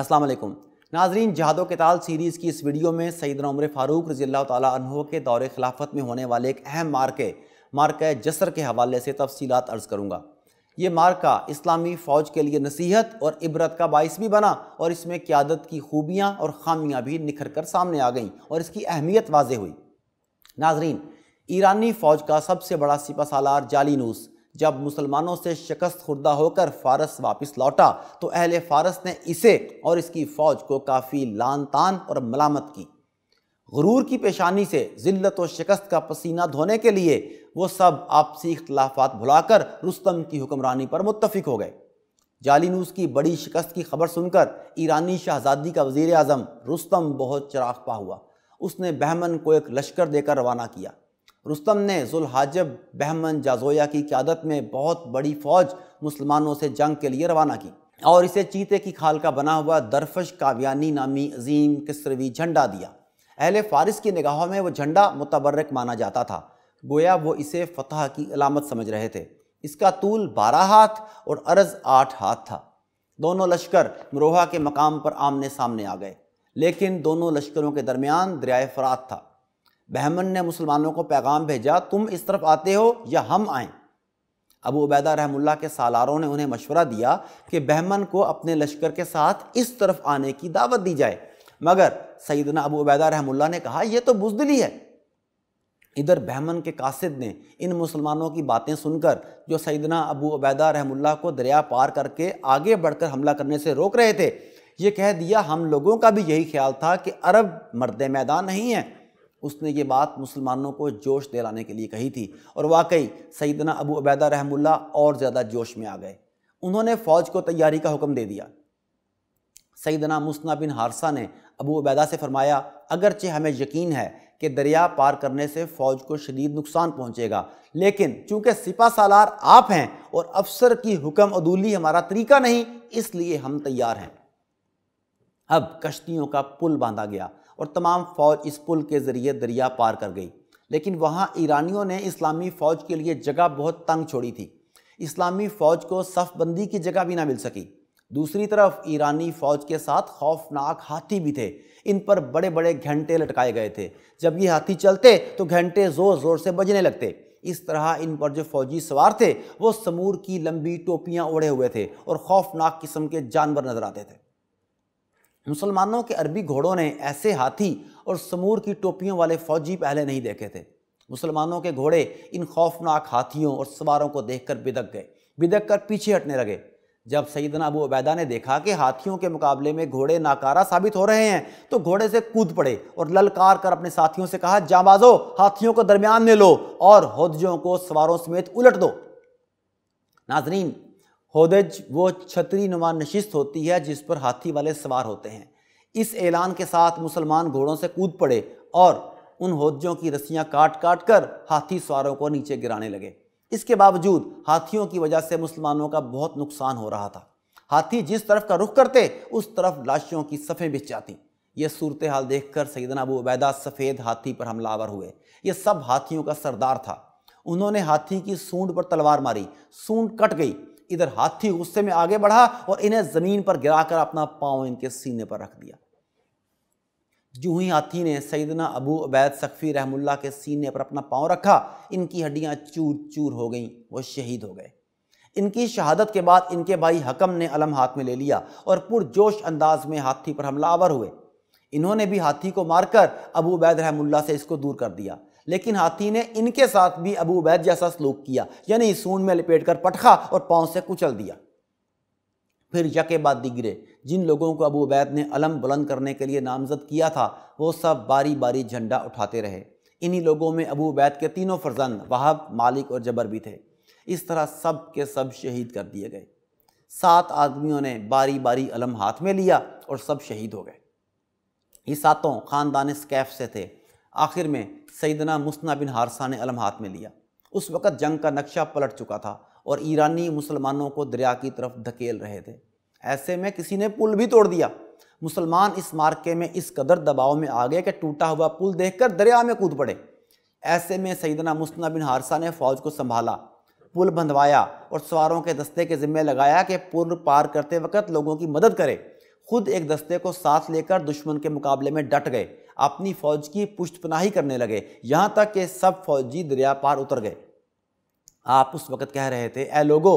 अस्सलाम वालेकुम नाजरीन जहादो किताल सीरीज़ की इस वीडियो में सईद उमर फ़ारूक रजील्ला तहों के दौर खिलाफत में होने वाले एक अहम मार्के मार्क जसर के हवाले से तफसीत अर्ज़ करूँगा ये मार्का इस्लामी फ़ौज के लिए नसीहत और इबरत का बायस भी बना और इसमें क्यादत की खूबियाँ और खामियाँ भी निखर कर सामने आ गईं और इसकी अहमियत वाज हुई नाजरीन ईरानी फ़ौज का सबसे बड़ा सिपा सालार जालीनूस जब मुसलमानों से शिकस्त खुर्दा होकर फारस वापस लौटा तो अहल फारस ने इसे और इसकी फ़ौज को काफ़ी लान तान और मलामत की गुरूर की पेशानी से ज़िल्लत व शिकस्त का पसीना धोने के लिए वो सब आपसी इख्तलाफात भुलाकर रुस्तम की हुक्मरानी पर मुतफिक हो गए जाली नूस की बड़ी शिकस्त की खबर सुनकर ईरानी शाहजादी का वजीर अजम रुस्तम बहुत पा हुआ उसने बहमन को एक लश्कर देकर रवाना किया रुस्तम ने जुल्हाजब बहमन जाजोया की क्यादत में बहुत बड़ी फ़ौज मुसलमानों से जंग के लिए रवाना की और इसे चीते की खाल का बना हुआ दरफश काव्यानी नामी अजीम किसरवी झंडा दिया अहल फारिस की निगाहों में वह झंडा मुतबरक माना जाता था गोया वो इसे फतह की अलामत समझ रहे थे इसका तूल बारह हाथ और अर्ज आठ हाथ था दोनों लश्कर मरोहा के मकाम पर आमने सामने आ गए लेकिन दोनों लश्करों के दरमियान दरियाए फरात था बहमन ने मुसलमानों को पैगाम भेजा तुम इस तरफ आते हो या हम आएँ अबू उबैदा रहमुल्ला के सालारों ने उन्हें मशवरा दिया कि बहमन को अपने लश्कर के साथ इस तरफ आने की दावत दी जाए मगर सईदना अबू उबैदा रहमुल्ला ने कहा यह तो बुजदली है इधर बहमन के कासिद ने इन मुसलमानों की बातें सुनकर जो सईदना अबू उबैदा रहमुल्ला को दरिया पार करके आगे बढ़कर हमला करने से रोक रहे थे ये कह दिया हम लोगों का भी यही ख्याल था कि अरब मर्द मैदान नहीं है उसने ये बात मुसलमानों को जोश दिलाने के लिए कही थी और वाकई सईदना अबू अबैदा रहमुल्ला और ज़्यादा जोश में आ गए उन्होंने फ़ौज को तैयारी का हुक्म दे दिया सईदना मुस्ना बिन हारसा ने अबू अबैदा से फरमाया अगरचे हमें यकीन है कि दरिया पार करने से फ़ौज को शदीद नुकसान पहुँचेगा लेकिन चूँकि सिपा सालार आप हैं और अफसर की हुक्म अदूली हमारा तरीका नहीं इसलिए हम तैयार हैं अब कश्तियों का पुल बांधा गया और तमाम फ़ौज इस पुल के ज़रिए दरिया पार कर गई लेकिन वहाँ ईरानियों ने इस्लामी फ़ौज के लिए जगह बहुत तंग छोड़ी थी इस्लामी फ़ौज को सफ़बंदी की जगह भी ना मिल सकी दूसरी तरफ ईरानी फ़ौज के साथ खौफनाक हाथी भी थे इन पर बड़े बड़े घंटे लटकाए गए थे जब ये हाथी चलते तो घंटे ज़ोर ज़ोर से बजने लगते इस तरह इन पर जो फौजी सवार थे वो समूर की लंबी टोपियाँ ओढ़े हुए थे और खौफनाक किस्म के जानवर नजर आते थे मुसलमानों के अरबी घोड़ों ने ऐसे हाथी और समूर की टोपियों वाले फौजी पहले नहीं देखे थे मुसलमानों के घोड़े इन खौफनाक हाथियों और सवारों को देखकर बिदक गए बिदक कर पीछे हटने लगे जब सईदना अबू उबैदा ने देखा कि हाथियों के मुकाबले में घोड़े नाकारा साबित हो रहे हैं तो घोड़े से कूद पड़े और ललकार कर अपने साथियों से कहा जाबाजो हाथियों को दरमियान में लो और हौदजों को सवारों समेत उलट दो नाजरीन होदज वो छतरी नुमा नशिस्त होती है जिस पर हाथी वाले सवार होते हैं इस ऐलान के साथ मुसलमान घोड़ों से कूद पड़े और उन होदजों की रस्सियाँ काट काट कर हाथी सवारों को नीचे गिराने लगे इसके बावजूद हाथियों की वजह से मुसलमानों का बहुत नुकसान हो रहा था हाथी जिस तरफ का रुख करते उस तरफ लाशियों की सफ़ें बिछ जाती ये सूरत हाल देख कर सैदना अबू अबैदा सफ़ेद हाथी पर हमलावर हुए ये सब हाथियों का सरदार था उन्होंने हाथी की सूंड पर तलवार मारी सूंड कट गई इधर हाथी गुस्से में आगे बढ़ा और इन्हें जमीन पर गिराकर अपना पांव इनके सीने पर रख दिया ही हाथी ने सईदना अबू अबैद सकफ़ी रहमुल्ला के सीने पर अपना पांव रखा इनकी हड्डियां चूर चूर हो गईं वो शहीद हो गए इनकी शहादत के बाद इनके भाई हकम ने अलम हाथ में ले लिया और पुरजोश अंदाज में हाथी पर हमला आवर हुए इन्होंने भी हाथी को मारकर अबू अबैद रहमुल्ला से इसको दूर कर दिया लेकिन हाथी ने इनके साथ भी अबू उबैद जैसा सलूक किया यानी सून में लपेट कर पटखा और पाँव से कुचल दिया फिर यके बाद दिगरे जिन लोगों को अबू उबैद ने अलम बुलंद करने के लिए नामजद किया था वो सब बारी बारी झंडा उठाते रहे इन्हीं लोगों में अबू उबैद के तीनों फर्जंद वहाब मालिक और जबर भी थे इस तरह सब के सब शहीद कर दिए गए सात आदमियों ने बारी बारी अलम हाथ में लिया और सब शहीद हो गए ये सातों ख़ानदान स्कैफ से थे आखिर में सईदना मुस्ना बिन हारसा ने अलम हाथ में लिया उस वक़्त जंग का नक्शा पलट चुका था और ईरानी मुसलमानों को दरिया की तरफ धकेल रहे थे ऐसे में किसी ने पुल भी तोड़ दिया मुसलमान इस मार्के में इस कदर दबाव में आ गए कि टूटा हुआ पुल देखकर दरिया में कूद पड़े ऐसे में सईदना मुस्ना बिन हारसा ने फौज को संभाला पुल बंधवाया और सवारों के दस्ते के ज़िम्मे लगाया कि पुल पार करते वक्त लोगों की मदद करे खुद एक दस्ते को साथ लेकर दुश्मन के मुकाबले में डट गए अपनी फौज की पुष्टपनाही करने लगे यहाँ तक कि सब फौजी दरिया पार उतर गए आप उस वक़्त कह रहे थे ए लोगो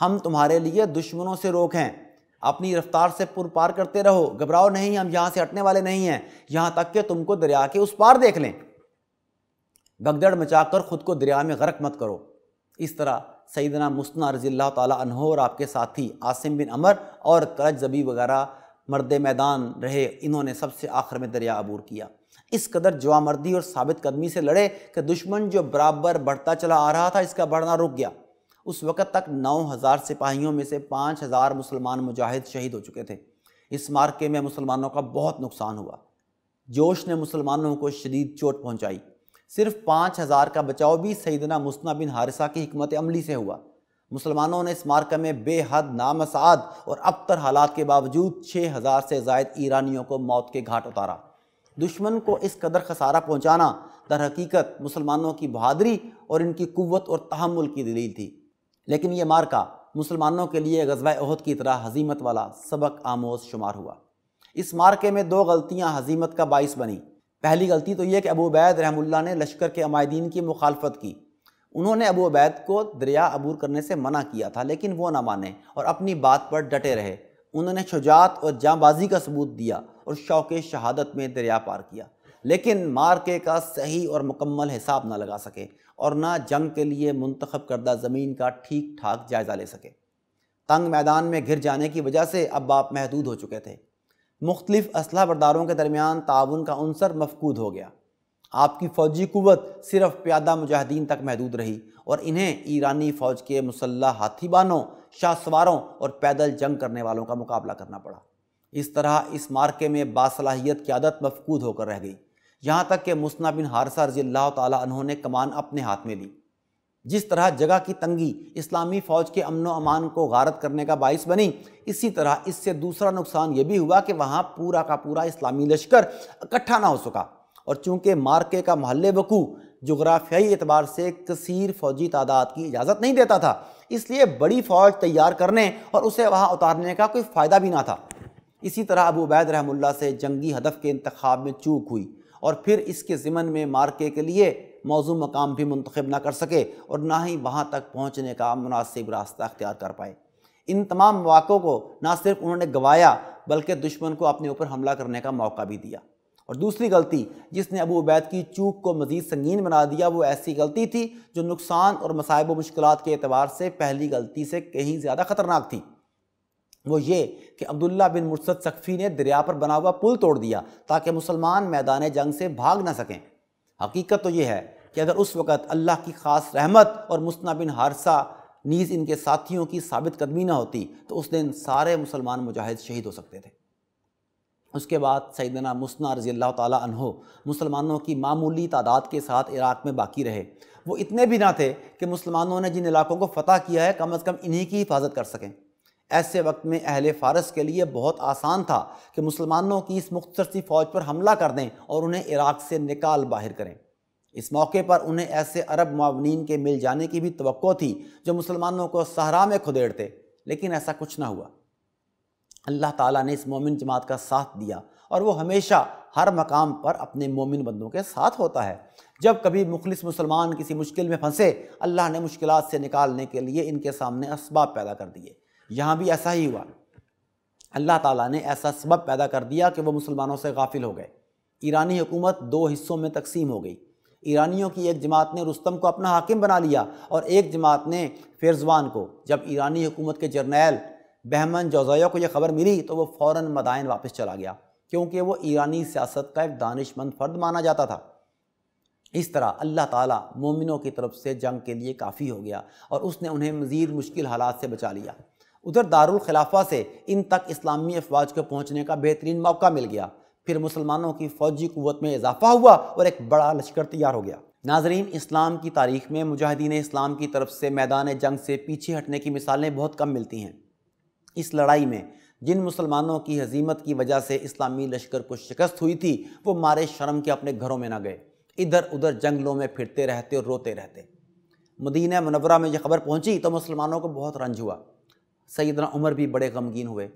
हम तुम्हारे लिए दुश्मनों से रोक हैं अपनी रफ्तार से पुर पार करते रहो घबराओ नहीं हम यहाँ से हटने वाले नहीं हैं यहाँ तक कि तुमको दरिया के उस पार देख लें भगदड़ मचाकर ख़ुद को दरिया में गर्क मत करो इस तरह सईदना मुस्ना रजील्ला तला और आपके साथी आसिम बिन अमर और करज जबी वगैरह मर्द मैदान रहे इन्होंने सबसे आखिर में दरिया अबूर किया इस कदर जवा मर्दी और साबित कदमी से लड़े कि दुश्मन जो बराबर बढ़ता चला आ रहा था इसका बढ़ना रुक गया उस वक़्त तक नौ हज़ार सिपाहियों में से पाँच हज़ार मुसलमान मुजाहिद शहीद हो चुके थे इस मार्के में मुसलमानों का बहुत नुकसान हुआ जोश ने मुसलमानों को शदीद चोट पहुँचाई सिर्फ पाँच हज़ार का बचाव भी सईदना मुस्ना बिन हारिसा की हमत अमली से हुआ मुसलमानों ने इस मार्क में बेहद नामसाद और अबतर हालात के बावजूद छः हज़ार से जायद ईरानियों को मौत के घाट उतारा दुश्मन को इस कदर खसारा पहुँचाना दर हकीकत मुसलमानों की बहादरी और इनकी कुत और तहमुल की दलील थी लेकिन ये मार्का मुसलमानों के लिए गजबा अहद की तरह हजीमत वाला सबक आमोज शुमार हुआ इस मार्के में दो गलतियाँ हजीमत का बाइस बनी पहली गलती तो यह कि अबू बैद रहमुल्ला ने लश्कर के अमायदीन की मुखालफत की उन्होंने अबू अबैद को दरिया अबूर करने से मना किया था लेकिन वो ना माने और अपनी बात पर डटे रहे उन्होंने शुजात और जाँबाजी का सबूत दिया और शौक शहादत में दरिया पार किया लेकिन मार्के का सही और मुकम्मल हिसाब ना लगा सके और ना जंग के लिए मंतखब करदा ज़मीन का ठीक ठाक जायज़ा ले सके तंग मैदान में घिर जाने की वजह से अब आप महदूद हो चुके थे मुख्तलिफ असलाह बरदारों के दरमियान ताउन का अनसर मफकूद हो गया आपकी फ़ौजी कुत सिर्फ प्यादा मुजाहिदीन तक महदूद रही और इन्हें ईरानी फ़ौज के मुसल्ह हाथीबानों शाह सवारों और पैदल जंग करने वालों का मुकाबला करना पड़ा इस तरह इस मार्के में बासलाहियत की आदत मफकूद होकर रह गई यहाँ तक कि मुस्ना बिन हारसा रजी अल्लाह तहों ने कमान अपने हाथ में ली जिस तरह जगह की तंगी इस्लामी फ़ौज के अमन अमान को गारत करने का बायस बनी इसी तरह इससे दूसरा नुकसान ये भी हुआ कि वहाँ पूरा का पूरा इस्लामी लश्कर इकट्ठा ना हो सका और चूंकि मार्के का महल वकू जोग्राफियाई एतबार से कसर फौजी तादाद की इजाज़त नहीं देता था इसलिए बड़ी फ़ौज तैयार करने और उसे वहाँ उतारने का कोई फ़ायदा भी ना था इसी तरह अबू बैद रहमुल्ला से जंगी हदफ के इंतखब में चूक हुई और फिर इसके ज़िमन में मार्के के लिए मौजू मकाम भी मंतखब ना कर सके और ना ही वहाँ तक पहुँचने का मुनासिब रास्ता अख्तियार कर पाए इन तमाम मौक़ों को ना सिर्फ उन्होंने गवाया बल्कि दुश्मन को अपने ऊपर हमला करने का मौका भी दिया और दूसरी गलती जिसने अबू उबैद की चूक को मज़ीद संगीन बना दिया वो ऐसी गलती थी जो नुकसान और मसायब मुश्किल के अतबार से पहली गलती से कहीं ज़्यादा ख़तरनाक थी वो ये कि अब्दुल्ला बिन मुरसद सकफ़ी ने दरिया पर बना हुआ पुल तोड़ दिया ताकि मुसलमान मैदान जंग से भाग ना सकें हकीकत तो ये है कि अगर उस वक़्त अल्लाह की ख़ास रहमत और मुस्ना बिन हारसा नीज़ इनके साथियों की साबित कदमी ना होती तो उस दिन सारे मुसलमान मुजाहिद शहीद हो सकते थे उसके बाद सैदना मुस्ना रज़ी अल्लाह तहो मुसलमानों की मामूली तादाद के साथ इराक़ में बाकी रहे वो इतने भी ना थे कि मुसलमानों ने जिन इलाकों को फ़तह किया है कम अज़ कम इन्हीं की हिफाजत कर सकें ऐसे वक्त में अहल फ़ारस के लिए बहुत आसान था कि मुसलमानों की इस मुख्तर सी फ़ौज पर हमला कर दें और उन्हें इराक़ से निकाल बाहर करें इस मौके पर उन्हें ऐसे अरब मावनीन के मिल जाने की भी तो थी जो मुसलमानों को सहरा में खुदेड़ते लेकिन ऐसा कुछ ना हुआ अल्लाह ताला ने इस मोमिन जमात का साथ दिया और वो हमेशा हर मकाम पर अपने मोमिन बंदों के साथ होता है जब कभी मुखलिस मुसलमान किसी मुश्किल में फंसे अल्लाह ने मुश्किल से निकालने के लिए इनके सामने इसबाब पैदा कर दिए यहाँ भी ऐसा ही हुआ अल्लाह ताला ने ऐसा सबब पैदा कर दिया कि वो मुसलमानों से गाफिल हो गए ईरानी हुकूमत दो हिस्सों में तकसीम हो गई ईरानियों की एक जमात ने रुस्तम को अपना हाकिम बना लिया और एक जमात ने फिरजवान को जब ईरानी हुकूमत के जर्नैल बहमन जोजया को यह खबर मिली तो वह फ़ौर मदायन वापस चला गया क्योंकि वह ईरानी सियासत का एक दानशमंद फ़र्द माना जाता था इस तरह अल्लाह ताली मोमिनों की तरफ से जंग के लिए काफ़ी हो गया और उसने उन्हें मज़ीद मुश्किल हालात से बचा लिया उधर दारुल खिलाफा से इन तक इस्लामी अफवाज को पहुँचने का बेहतरीन मौका मिल गया फिर मुसलमानों की फ़ौजी क़वत में इजाफा हुआ और एक बड़ा लश्कर तैयार हो गया नाजरीन इस्लाम की तारीख में मुजाहिदीन इस्लाम की तरफ से मैदान जंग से पीछे हटने की मिसालें बहुत कम मिलती हैं इस लड़ाई में जिन मुसलमानों की हजीमत की वजह से इस्लामी लश्कर को शिकस्त हुई थी वो मारे शर्म के अपने घरों में ना गए इधर उधर जंगलों में फिरते रहते और रोते रहते मदीना मनवरा में यह खबर पहुंची तो मुसलमानों को बहुत रंज हुआ सैदना उमर भी बड़े गमगीन हुए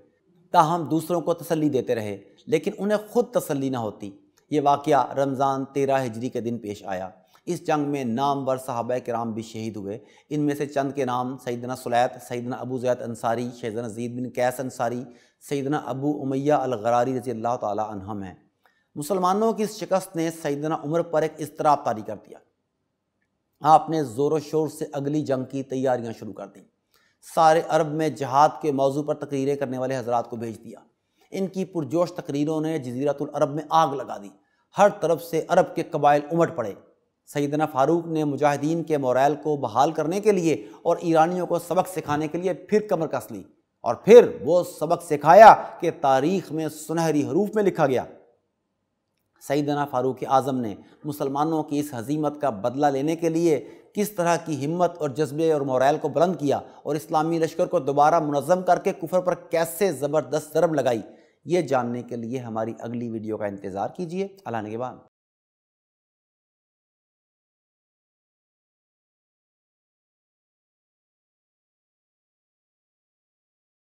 ताहम दूसरों को तसली देते रहे लेकिन उन्हें खुद तसली ना होती ये वाक़ रमज़ान तेरह हिजरी के दिन पेश आया इस जंग में नामवर साहब कराम भी शहीद हुए इनमें से चंद के नाम सईदना सुलैत सईदना अबू जैद अंसारी सैदना जीद बिन कैस अंसारी सईदना अबू उमैया अलगरारी रजी अल्लाह तहम हैं मुसलमानों की इस शिकस्त ने सईदना उमर पर एक इसतराब तारी कर दिया आपने ज़ोर शोर से अगली जंग की तैयारियाँ शुरू कर दी सारे अरब में जहाद के मौजू पर तकरीरें करने वाले हजरात को भेज दिया इनकी पुरजोश तकरीरों ने जजीरतल अरब में आग लगा दी हर तरफ से अरब के कबाइल उमट पड़े सैदना फ़ारूक ने मुजाहिदीन के मोरल को बहाल करने के लिए और ईरानियों को सबक सिखाने के लिए फिर कमर कस ली और फिर वो सबक सिखाया कि तारीख में सुनहरी हरूफ में लिखा गया सईदना फ़ारूक आज़म ने मुसलमानों की इस हजीमत का बदला लेने के लिए किस तरह की हिम्मत और जज्बे और मोरल को बुलंद किया और इस्लामी लश्कर को दोबारा मुनज़म करके कुफर पर कैसे ज़बरदस्त ज़रब लगाई ये जानने के लिए हमारी अगली वीडियो का इंतज़ार कीजिए अला के बाद